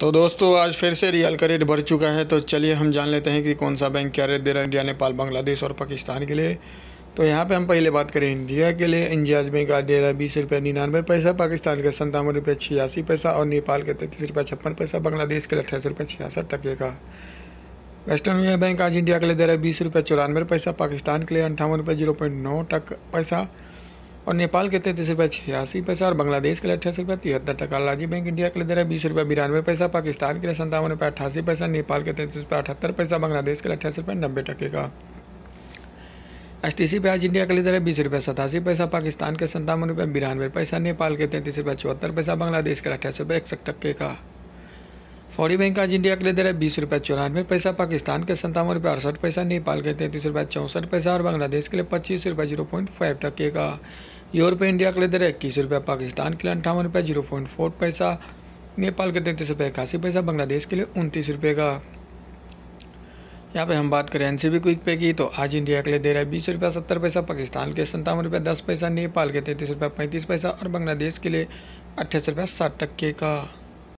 तो दोस्तों आज फिर से रियल का रेट बढ़ चुका है तो चलिए हम जान लेते हैं कि कौन सा बैंक क्या रेट दे रहा है इंडिया नेपाल बांग्लादेश और पाकिस्तान के लिए तो यहाँ पे हम पहले बात करें इंडिया के लिए इंडिया बैंक आज दे रहा है बीस रुपये निन्यानवे पैसा पाकिस्तान के संतावन रुपये छियासी पैसा और नेपाल के तैंतीस रुपये छप्पन पैसा बांग्लादेश के लिए अट्ठाईस रुपये छियासठ टके का वेस्टर्न यूनियन बैंक आज इंडिया के लिए दे रहा है बीस रुपये चौरानवे पैसा पाकिस्तान के लिए अंठावन रुपये जीरो पॉइंट नौ टक पैसा और नेपाल के तैंतीस रुपये छियासी पैसा और बांग्लादेश के लिए अट्ठासी रुपये तिहत्तर टका राज्य बैंक इंडिया के लिए दे रहा है बीस रुपये बिरानवे पैसा पाकिस्तान के लिए संतावन रुपये अट्ठासी पैसा नेपाल के तैंतीस रुपये अठहत्तर पैसा बांग्लादेश के लिए अट्ठासी रुपये नब्बे टके का एस टी सी आज इंडिया के लिए दे रहा है बीस रुपये सतासी पैसा पाकिस्तान के संतावन रुपये बिरानवे पैसा नेपाल के तैंतीस रुपये चौहत्तर पैसा बांग्लादेश के लिए अट्ठासी रुपये इकसठ टके का फौरी बैंक आज इंडिया के लिए दे रहा है बीस रुपये चौरानवे पैसा पाकिस्तान के संतावन रुपये अड़सठ पैसा नेपाल के तैंतीस रुपये चौंसठ पैसा और बांग्लादेश के लिए पच्चीस रुपये जीरो पॉइंट फाइव टके का यूरोप इंडिया के लिए दर इक्कीस रुपये पाकिस्तान के लिए अंठावन रुपये जीरो पॉइंट फोर पैसा नेपाल के तैंतीस रुपये इक्यासी पैसा बांग्लादेश के लिए उनतीस रुपये का यहाँ पे हम बात करें एन सी क्विक पे की तो आज इंडिया के लिए दे रहा है बीस रुपया सत्तर पैसा पाकिस्तान के संतावन रुपये दस पैसा नेपाल के तैंतीस रुपये पैंतीस पैसा और बांग्लादेश के लिए अट्ठाईस रुपये साठ टक्के का